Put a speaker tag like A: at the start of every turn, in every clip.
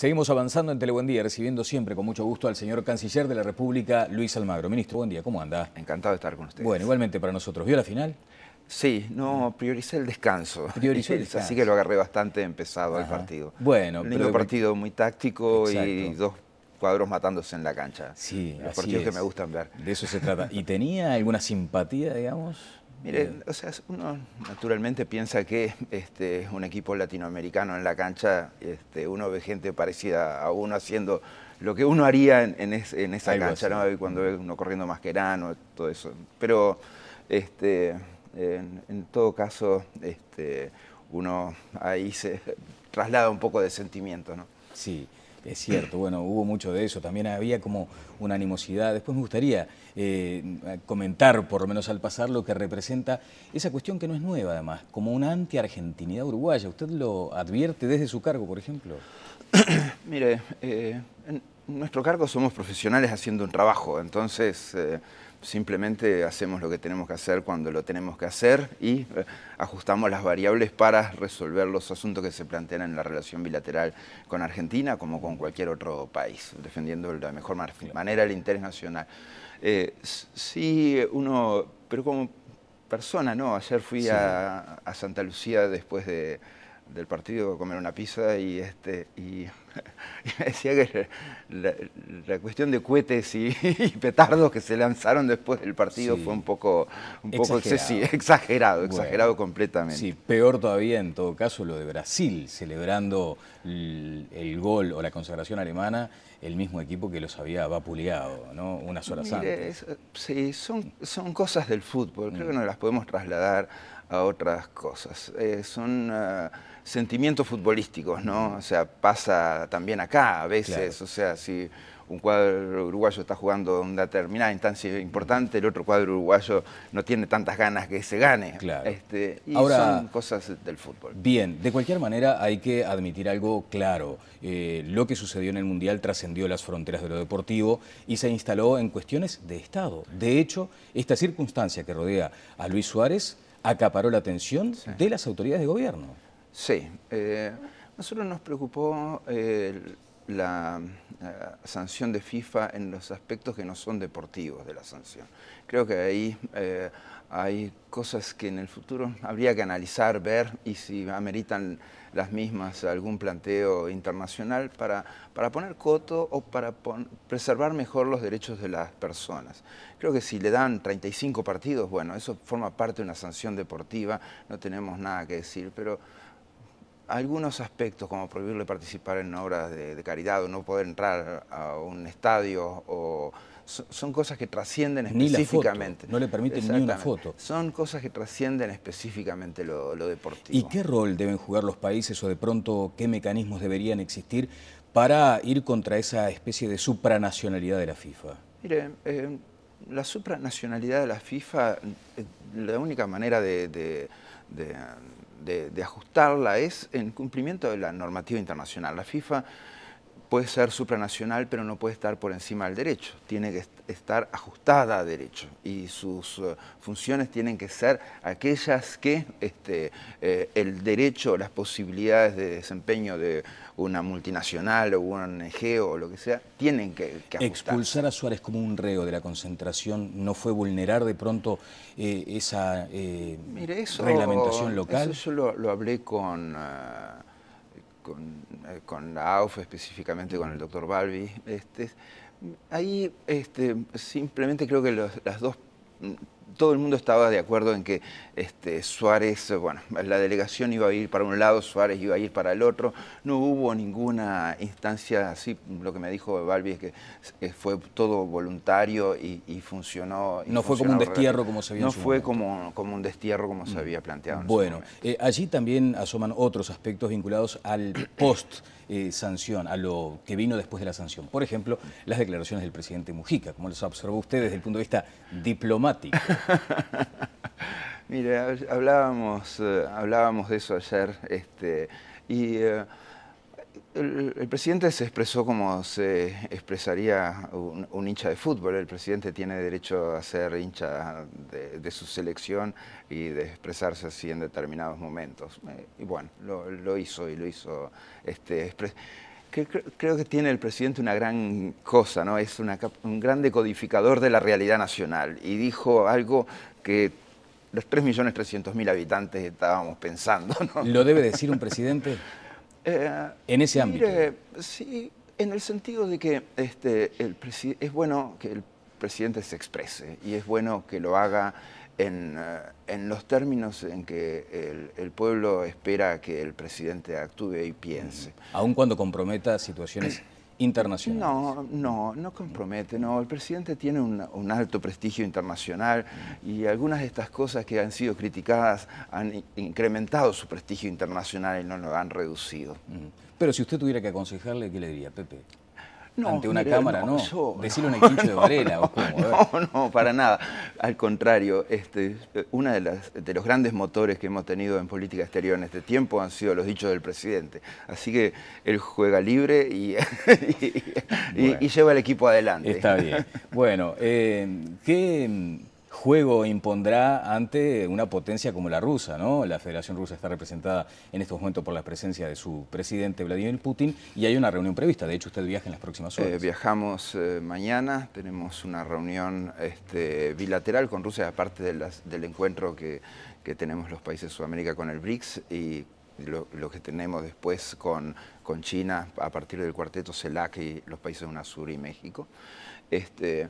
A: Seguimos avanzando en Telebuendía, Día, recibiendo siempre con mucho gusto al señor Canciller de la República, Luis Almagro.
B: Ministro, buen día, ¿cómo anda? Encantado de estar con usted. Bueno, igualmente para nosotros. ¿Vio la final? Sí, no, prioricé el descanso. Prioricé Así que lo agarré bastante empezado al partido. Bueno, Un partido muy táctico y dos cuadros matándose en la cancha. Sí, Los partidos que me gusta ver.
A: De eso se trata. ¿Y tenía alguna simpatía, digamos? Mire, o sea, uno
B: naturalmente piensa que este, un equipo latinoamericano en la cancha, este, uno ve gente parecida a uno haciendo lo que uno haría en, esa cancha, ¿no? cuando ve uno corriendo masquerano, todo eso. Pero este, en, todo caso, este, uno ahí se traslada un poco de sentimiento, ¿no?
A: Sí. Es cierto, bueno, hubo mucho de eso, también había como una animosidad. Después me gustaría eh, comentar, por lo menos al pasar, lo que representa esa cuestión que no es nueva además, como una anti-argentinidad uruguaya. ¿Usted lo advierte desde su cargo, por ejemplo?
B: Mire, eh, en nuestro cargo somos profesionales haciendo un trabajo, entonces... Eh, simplemente hacemos lo que tenemos que hacer cuando lo tenemos que hacer y eh, ajustamos las variables para resolver los asuntos que se plantean en la relación bilateral con Argentina como con cualquier otro país, defendiendo de la mejor manera el interés nacional. Eh, sí, uno, pero como persona, ¿no? Ayer fui a, Santa Lucía después de, del partido a comer una pizza y, este, y Y decía que la, cuestión de cohetes y, petardos que se lanzaron después del partido fue un poco, un poco exagerado, exagerado,
A: completamente. Sí, peor todavía en todo caso lo de Brasil, celebrando el, gol o la consagración alemana el mismo equipo que los había vapuleado, ¿no? Unas horas antes.
B: sí, son, son cosas del fútbol, creo que mm. no las podemos trasladar a otras cosas. Eh, son ah, sentimientos futbolísticos, ¿no? O sea, pasa también acá a veces, o sea, si un cuadro uruguayo está jugando una determinada instancia importante, el otro cuadro uruguayo no tiene tantas ganas que se gane. Claro. Este, y Ahora, son cosas del fútbol. Bien, de cualquier manera hay que admitir algo claro.
A: Eh, lo que sucedió en el Mundial trascendió las fronteras de lo deportivo y se instaló en cuestiones de Estado. De hecho, esta circunstancia que rodea a Luis Suárez acaparó la atención
B: de las autoridades de gobierno. Sí. Eh, nosotros nos preocupó eh, la, eh, sanción de FIFA en los aspectos que no son deportivos de la sanción. Creo que ahí eh, hay cosas que en el futuro habría que analizar, ver y si ameritan las mismas algún planteo internacional para, poner coto o para preservar mejor los derechos de las personas. Creo que si le dan 35 partidos, bueno, eso forma parte de una sanción deportiva, no tenemos nada que decir, pero algunos aspectos, como prohibirle participar en obras de, caridad o no poder entrar a un estadio o son, cosas que trascienden específicamente. no le permiten ni una foto. Son cosas que trascienden específicamente
A: lo, deportivo. ¿Y qué rol deben jugar los países o de pronto qué mecanismos deberían existir para ir contra esa especie de supranacionalidad de la FIFA?
B: Mire, eh, la supranacionalidad de la FIFA, eh, la única manera de de, ajustarla es en cumplimiento de la normativa internacional. La FIFA puede ser supranacional, pero no puede estar por encima del derecho. Tiene que estar ajustada a derecho y sus eh, funciones tienen que ser aquellas que este, eh, el derecho, las posibilidades de desempeño de una multinacional o un ONG o lo que sea, tienen que, Expulsar a Suárez como
A: un reo de la concentración no fue vulnerar de pronto eh, esa
B: reglamentación local. Eso yo lo, hablé con... con, la AUF, específicamente con el doctor Balbi, este, Ahí este, simplemente creo que las dos todo el mundo estaba de acuerdo en que este, Suárez, eh, bueno, la delegación iba a ir para un lado, Suárez iba a ir para el otro. No hubo ninguna instancia así. Lo que me dijo Balbi es que fue todo voluntario y, funcionó. no fue como un destierro como se había No fue como, como, un destierro como se mm. había planteado. Bueno,
A: eh, allí también asoman otros aspectos vinculados al post. Eh, sanción, a lo que vino después de la sanción. Por ejemplo, las declaraciones del presidente Mujica, como las observó usted desde el punto de vista diplomático.
B: Mire, hablábamos, eh, hablábamos de eso ayer, este, y eh, el, presidente se expresó como se expresaría un, hincha de fútbol. El presidente tiene derecho a ser hincha de, su selección y de expresarse así en determinados momentos. Eh, y bueno, lo, hizo y lo hizo. Este, creo que tiene el presidente una gran cosa, ¿no? Es un gran decodificador de la realidad nacional. Y dijo algo que los 3.300.000 habitantes estábamos pensando, ¿Lo debe decir un presidente? Eh, en ese ámbito. Sí, en el sentido de que este, es bueno que el presidente se exprese y es bueno que lo haga en, eh, en los términos en que el, el, pueblo espera que el presidente actúe y piense. Aun cuando comprometa situaciones internacionales. No, no, no compromete, no. El presidente tiene un, un, alto prestigio internacional y algunas de estas cosas que han sido criticadas han incrementado su prestigio internacional y no lo han reducido. Pero si usted tuviera que aconsejarle, ¿qué le diría, Pepe?
A: ante una cámara, no. Decir una de Varela. o cómo, no, no,
B: para nada. Al contrario, este, uno de, las, de los grandes motores que hemos tenido en política exterior en este tiempo han sido los dichos del presidente. Así que él juega libre y, lleva el equipo adelante. Está bien. Bueno, eh,
A: ¿qué juego impondrá ante una potencia como la rusa, ¿no? La Federación Rusa está representada en estos momentos por la presencia de su presidente Vladimir Putin y hay una reunión prevista. De hecho, usted viaja en las próximas eh, horas.
B: viajamos eh, mañana, tenemos una reunión este, bilateral con Rusia, aparte de las, del encuentro que, tenemos los países de Sudamérica con el BRICS y lo, que tenemos después con, con China a partir del cuarteto CELAC y los países de UNASUR y México. Este,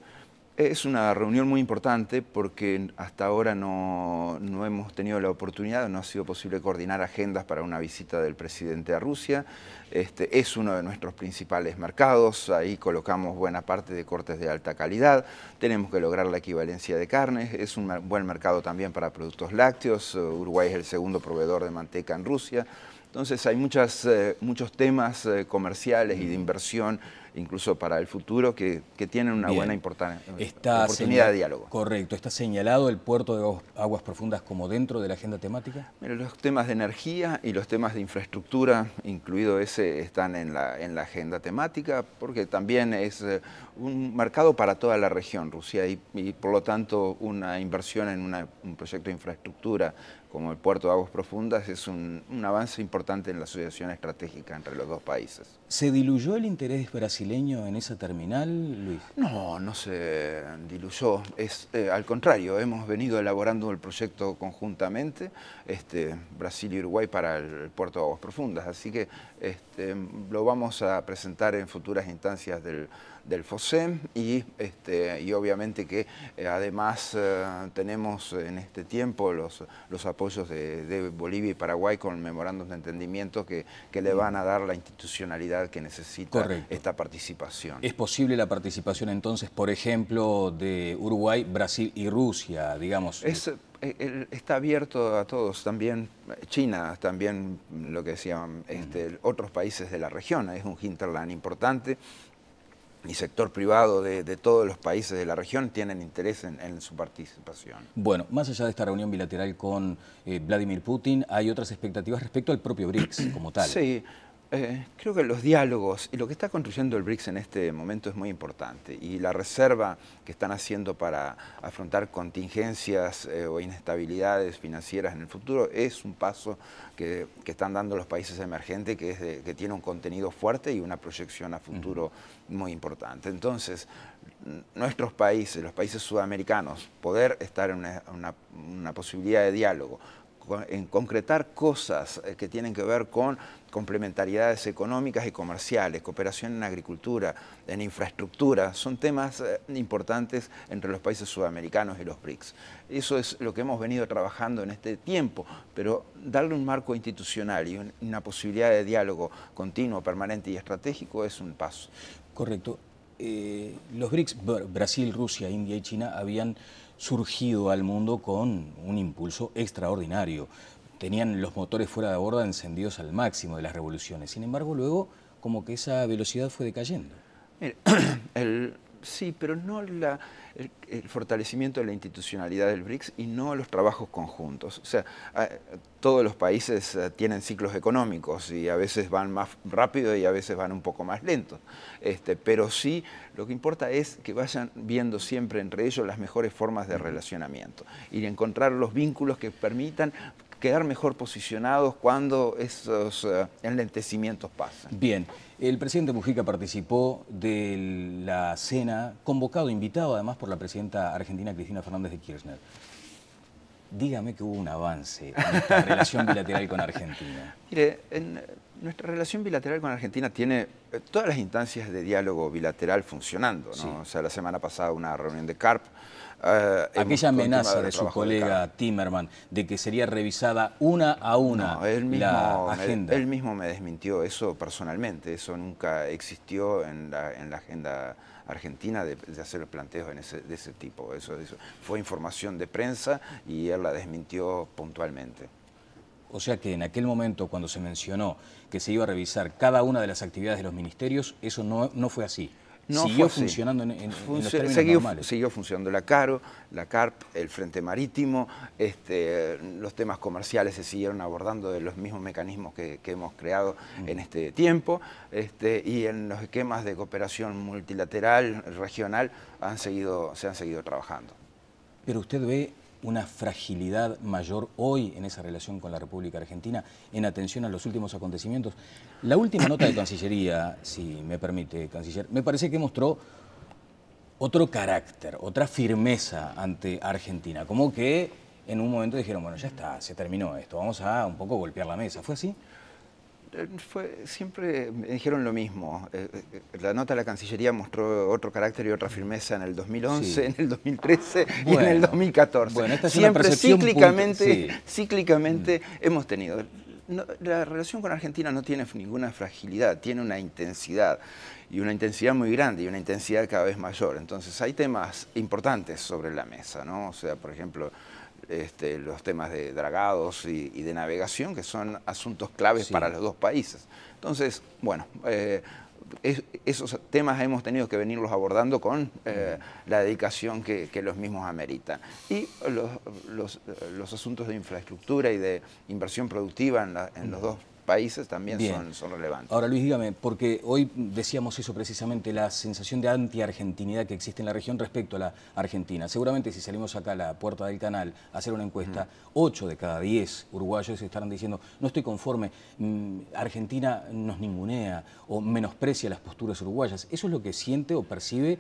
B: es una reunión muy importante porque hasta ahora no, hemos tenido la oportunidad, no ha sido posible coordinar agendas para una visita del presidente a Rusia. Este, es uno de nuestros principales mercados, ahí colocamos buena parte de cortes de alta calidad, tenemos que lograr la equivalencia de carnes, es un buen mercado también para productos lácteos, Uruguay es el segundo proveedor de manteca en Rusia, entonces hay muchas, eh, muchos temas eh, comerciales y de inversión, incluso para el futuro, que, tienen una buena importancia. Eh, está oportunidad de diálogo. Correcto. ¿Está señalado el puerto de
A: aguas profundas como dentro
B: de la agenda temática? los temas de energía y los temas de infraestructura, incluido ese, están en la, en la agenda temática, porque también es un mercado para toda la región, Rusia, y, por lo tanto una inversión en un proyecto de infraestructura como el puerto de aguas profundas, es un, avance importante en la asociación estratégica entre los dos países. ¿Se diluyó el interés brasileño en esa terminal, Luis? No, no se diluyó. Es, eh, al contrario, hemos venido elaborando el proyecto conjuntamente, este, Brasil y Uruguay para el puerto de Aguas Profundas. Así que este, lo vamos a presentar en futuras instancias del, FOSEM este, y, obviamente que eh, además eh, tenemos en este tiempo los, apoyos de, Bolivia y Paraguay con memorandos de entendimiento que le van a dar la institucionalidad que necesita esta participación.
A: ¿Es posible la participación entonces, por ejemplo, de Uruguay, Brasil y Rusia,
B: digamos? Eh, está abierto a todos, también China, también lo que decían este, otros países de la región, es un hinterland importante y sector privado de, todos los países de la región tienen interés en, su participación.
A: Bueno, más allá de esta reunión bilateral con eh, Vladimir Putin,
B: hay otras expectativas respecto al propio BRICS como tal. Sí, eh, creo que los diálogos y lo que está construyendo el BRICS en este momento es muy importante y la reserva que están haciendo para afrontar contingencias eh, o inestabilidades financieras en el futuro es un paso que, están dando los países emergentes que, que tiene un contenido fuerte y una proyección a futuro muy importante. Entonces, nuestros países, los países sudamericanos, poder estar en una posibilidad de diálogo en concretar cosas eh, que tienen que ver con complementariedades económicas y comerciales, cooperación en agricultura, en infraestructura, son temas eh, importantes entre los países sudamericanos y los BRICS. Eso es lo que hemos venido trabajando en este tiempo, pero darle un marco institucional y una posibilidad de diálogo continuo, permanente y estratégico es un paso. Correcto.
A: Eh, los BRICS, Brasil, Rusia, India y China, habían surgido al mundo con un impulso extraordinario. Tenían los motores fuera de borda encendidos al máximo de las revoluciones. Sin embargo, luego como que esa
B: velocidad fue decayendo. sí, pero no el, fortalecimiento de la institucionalidad del BRICS y no los trabajos conjuntos. O sea, todos los países eh, tienen ciclos económicos y a veces van más rápido y a veces van un poco más lento. Este, pero sí, lo que importa es que vayan viendo siempre entre ellos las mejores formas de relacionamiento y encontrar los vínculos que permitan quedar mejor posicionados cuando esos eh, enlentecimientos pasan. Bien. El presidente
A: Mujica participó de la cena, convocado, invitado además por la presidenta argentina Cristina Fernández de Kirchner dígame que hubo un avance en nuestra relación bilateral con
B: Argentina. Mire, eh, nuestra relación bilateral con Argentina tiene eh, todas las instancias de diálogo bilateral funcionando. O sea, la semana pasada una reunión de CARP. Eh, Aquella amenaza de su colega
A: Timerman de que sería
B: revisada una a una él mismo, la agenda. Él, mismo me desmintió eso personalmente. Eso nunca existió en la, en la agenda Argentina de, hacer planteos planteo de ese tipo. Eso, eso fue información de prensa y él la desmintió puntualmente.
A: O sea que en aquel momento, cuando se mencionó que se iba a revisar cada una de las actividades de los ministerios, eso no fue así siguió funcionando en,
B: siguió, funcionando la CARO, la CARP, el Frente Marítimo, este, los temas comerciales se siguieron abordando de los mismos mecanismos que, hemos creado mm. en este tiempo este, y en los esquemas de cooperación multilateral, regional, se han seguido trabajando.
A: Pero usted ve una fragilidad mayor hoy en esa relación con la República Argentina en atención a los últimos acontecimientos. La última nota de Cancillería, si me permite, Canciller, me parece que mostró otro carácter, otra firmeza ante Argentina, como que en un momento dijeron, bueno, ya está, se terminó esto, vamos
B: a un poco golpear la mesa. ¿Fue así? Eh, fue, siempre me dijeron lo mismo. Eh, eh, la nota de la Cancillería mostró otro carácter y otra firmeza en el 2011, en el 2013 y en el 2014. siempre cíclicamente, cíclicamente mm. hemos tenido. la relación con Argentina no tiene ninguna fragilidad, tiene una intensidad y una intensidad muy grande y una intensidad cada vez mayor. Entonces hay temas importantes sobre la mesa, ¿no? O sea, por ejemplo, este, los temas de dragados y, de navegación, que son asuntos claves para los dos países. Entonces, bueno, eh, esos temas hemos tenido que venirlos abordando con eh, la dedicación que, los mismos ameritan. Y eh, los, asuntos de infraestructura y de inversión productiva en, en los dos países también son, relevantes.
A: Ahora, Luis, dígame, porque hoy decíamos eso precisamente, la sensación de anti-argentinidad que existe en la región respecto a la Argentina. Seguramente si salimos acá a la puerta del canal a hacer una encuesta, 8 de cada 10 uruguayos estarán diciendo, no estoy conforme, mm, Argentina nos ningunea o menosprecia
B: las posturas uruguayas. ¿Eso es lo que siente o percibe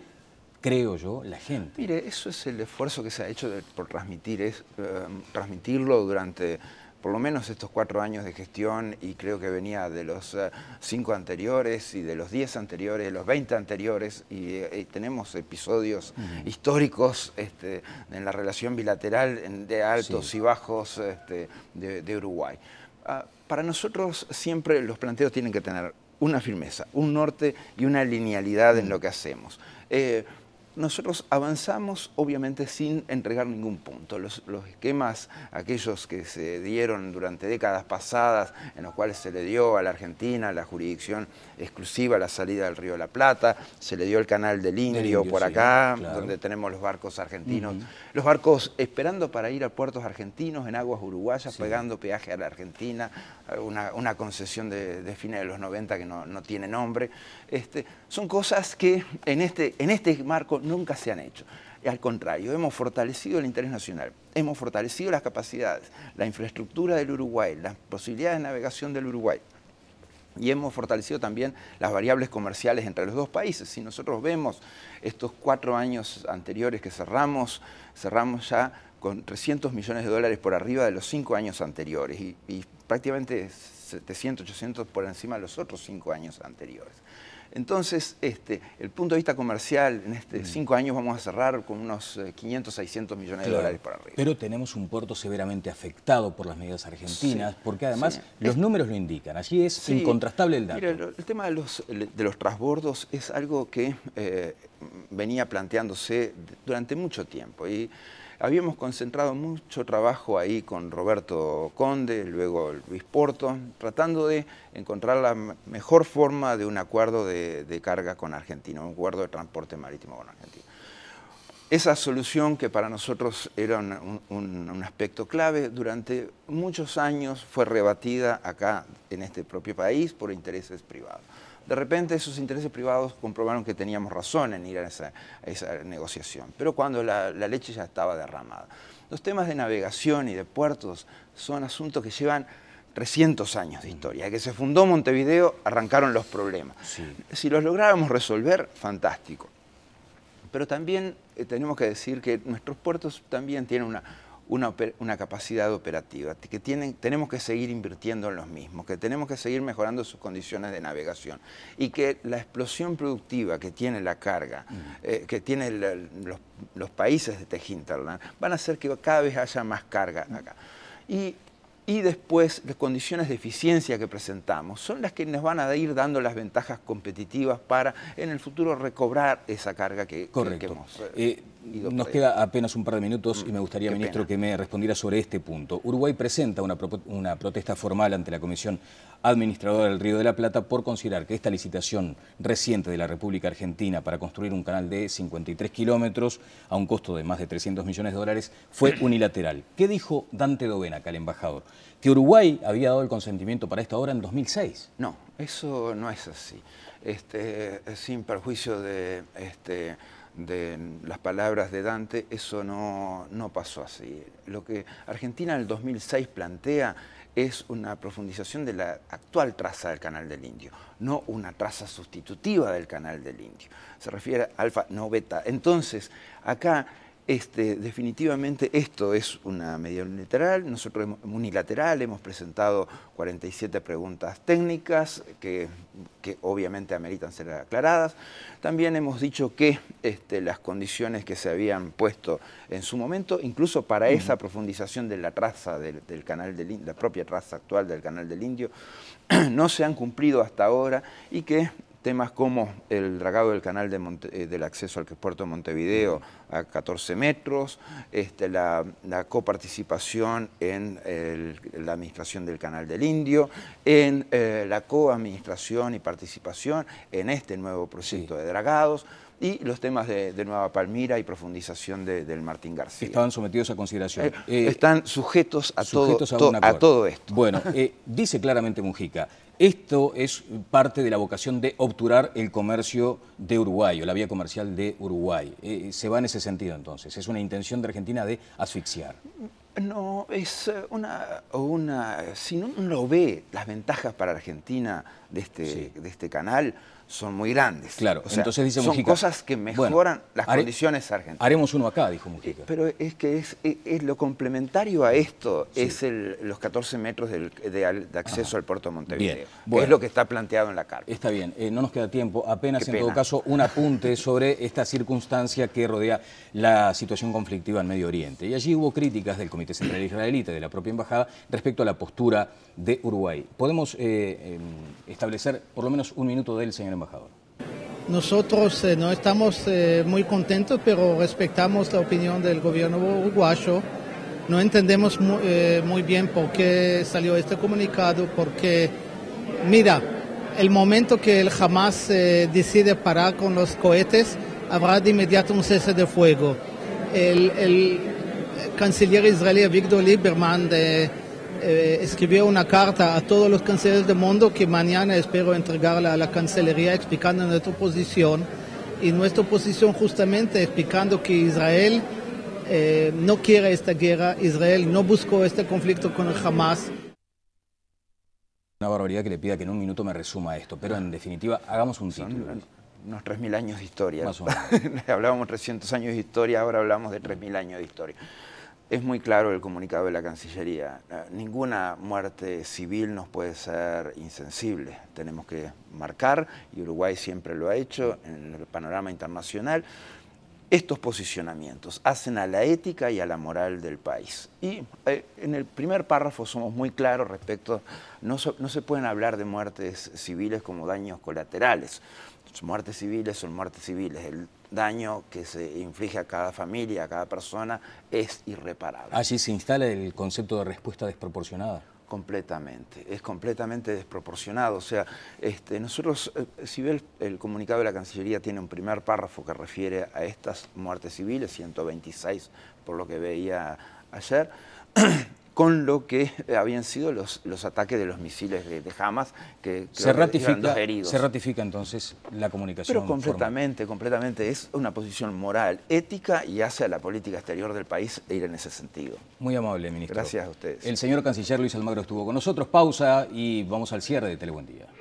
B: creo yo, la gente. Mire, eso es el esfuerzo que se ha hecho por transmitir, es, eh, transmitirlo durante por lo menos estos cuatro años de gestión y creo que venía de los eh, cinco anteriores y de los diez anteriores, de los veinte anteriores y, eh, tenemos episodios históricos este, en la relación bilateral de altos y bajos este, de, Uruguay. Ah, para nosotros siempre los planteos tienen que tener una firmeza, un norte y una linealidad en lo que hacemos. Eh, nosotros avanzamos obviamente sin entregar ningún punto. Los, esquemas, aquellos que se dieron durante décadas pasadas, en los cuales se le dio a la Argentina la jurisdicción exclusiva a la salida del Río la Plata, se le dio el canal del Indio, por acá, donde tenemos los barcos argentinos, los barcos esperando para ir a puertos argentinos en aguas uruguayas, pegando peaje a la Argentina, una, concesión de, fines de los 90 que no, tiene nombre. Este, son cosas que en este, en este marco nunca se han hecho. Al contrario, hemos fortalecido el interés nacional, hemos fortalecido las capacidades, la infraestructura del Uruguay, las posibilidades de navegación del Uruguay. Y hemos fortalecido también las variables comerciales entre los dos países. Si nosotros vemos estos cuatro años anteriores que cerramos, cerramos ya con 300 millones de dólares por arriba de los cinco años anteriores y, prácticamente 700, 800 por encima de los otros cinco años anteriores. Entonces, este, el punto de vista comercial, en este mm. cinco años vamos a cerrar con unos 500, eh, 600 millones de dólares para
A: arriba. Pero tenemos un puerto severamente afectado por las medidas argentinas, porque además los números lo indican, así es incontrastable el dato.
B: Mira, el tema de los, de transbordos es algo que eh, venía planteándose durante mucho tiempo y Habíamos concentrado mucho trabajo ahí con Roberto Conde, luego Luis Porto, tratando de encontrar la mejor forma de un acuerdo de, carga con Argentina, un acuerdo de transporte marítimo con Argentina. Esa solución que para nosotros era un, aspecto clave, durante muchos años fue rebatida acá en este propio país por intereses privados de repente esos intereses privados comprobaron que teníamos razón en ir a esa, negociación, pero cuando la, leche ya estaba derramada. Los temas de navegación y de puertos son asuntos que llevan 300 años de historia. que se fundó Montevideo, arrancaron los problemas. Si los lográramos resolver, fantástico. Pero también eh, tenemos que decir que nuestros puertos también tienen una, una, capacidad operativa, que tienen, tenemos que seguir invirtiendo en los mismos, que tenemos que seguir mejorando sus condiciones de navegación y que la explosión productiva que tiene la carga, mm. eh, que tienen los, países de Tejinterland, van a hacer que cada vez haya más carga mm. acá. Y después las condiciones de eficiencia que presentamos son las que nos van a ir dando las ventajas competitivas para en el futuro recobrar esa carga que, hemos... Eh, eh, nos queda
A: apenas un par de minutos y me mm, gustaría, ministro, que me respondiera sobre este punto. Uruguay presenta una, protesta formal ante la Comisión Administradora del Río de la Plata por considerar que esta licitación reciente de la República Argentina para construir un canal de 53 kilómetros a un costo de más de 300 millones de dólares fue unilateral. ¿Qué dijo Dante Dovena, acá el embajador? Que Uruguay había dado el consentimiento para esta obra en 2006. No,
B: eso no es así. Este, sin perjuicio de... Este, de las palabras de Dante, eso no, pasó así. Lo que Argentina en el 2006 plantea es una profundización de la actual traza del Canal del Indio, no una traza sustitutiva del Canal del Indio. Se refiere a alfa, no beta. Entonces, acá este, definitivamente esto es una medida unilateral. Nosotros unilateral hemos presentado 47 preguntas técnicas que, obviamente ameritan ser aclaradas. También hemos dicho que este, las condiciones que se habían puesto en su momento, incluso para esa profundización de la traza del, canal del la propia traza actual del canal del Indio, no se han cumplido hasta ahora y que temas como el dragado del canal de eh, del acceso al puerto de Montevideo a 14 metros, este, la, coparticipación en la administración del canal del Indio, en eh, la coadministración y participación en este nuevo proyecto de dragados y los temas de, Nueva Palmira y profundización del Martín García. Estaban sometidos a consideración. Eh, están sujetos a, todo, a, a, todo esto.
A: Bueno, dice claramente Mujica, esto es parte de la vocación de obturar el comercio de Uruguay o la vía comercial de Uruguay. Eh, ¿Se va en ese sentido entonces? ¿Es una
B: intención de Argentina de asfixiar? No, es eh, una... una si no, lo ve las ventajas para Argentina de este, de este canal son muy grandes. Claro, entonces dice Mujica, Son cosas que mejoran las condiciones argentinas.
A: Haremos uno acá, dijo
B: Mujica. Eh, pero es que es, es, lo complementario a esto es los 14 metros de, acceso al puerto de Montevideo. es lo que está planteado en la carta.
A: Está bien, eh, no nos queda tiempo. Apenas, en todo caso, un apunte sobre esta circunstancia que rodea la situación conflictiva en Medio Oriente. Y allí hubo críticas del Comité Central Israelita de la propia Embajada respecto a la postura de Uruguay. ¿Podemos eh, em, establecer por lo menos un minuto de él, señor embajador.
B: Nosotros eh, no estamos eh, muy contentos, pero respetamos la opinión del gobierno uruguayo. No entendemos eh, muy, bien por qué salió este comunicado, porque, mira, el momento que el Hamas decide parar con los cohetes, habrá de inmediato un cese de fuego. El, el canciller israelí Víctor Lieberman de, eh, escribió una carta a todos los cancilleres del mundo que mañana espero entregarla a la Cancillería explicando nuestra posición y nuestra posición justamente explicando que Israel eh, no quiere esta guerra, Israel no buscó este conflicto con el Hamas.
A: Una barbaridad que le pida que en un minuto me resuma esto, pero en definitiva hagamos un título.
B: Son unos 3.000 años de historia. Hablábamos 300 años de historia, ahora hablamos de 3.000 años de historia. Es muy claro el comunicado de la Cancillería. Ninguna muerte civil nos puede ser insensible. Tenemos que marcar, y Uruguay siempre lo ha hecho en el panorama internacional, estos posicionamientos hacen a la ética y a la moral del país. Y eh, en el primer párrafo somos muy claros respecto, no, no se pueden hablar de muertes civiles como daños colaterales. Muertes civiles son muertes civiles daño que se inflige a cada familia, a cada persona, es irreparable.
A: Allí se instala el concepto de respuesta desproporcionada.
B: Completamente, es completamente desproporcionado. O sea, este, nosotros, eh, si ve el, comunicado de la Cancillería, tiene un primer párrafo que refiere a estas muertes civiles, 126 por lo que veía ayer. con lo que habían sido los, ataques de los misiles de, Hamas, que se ratifica, heridos. Se
A: ratifica entonces la
B: comunicación. Pero completamente, completamente. Es una posición moral, ética y hace a la política exterior del país e ir en ese sentido.
A: Muy amable, ministro. Gracias a ustedes. El señor canciller Luis Almagro estuvo con nosotros. Pausa y vamos al cierre de Telebuen Día.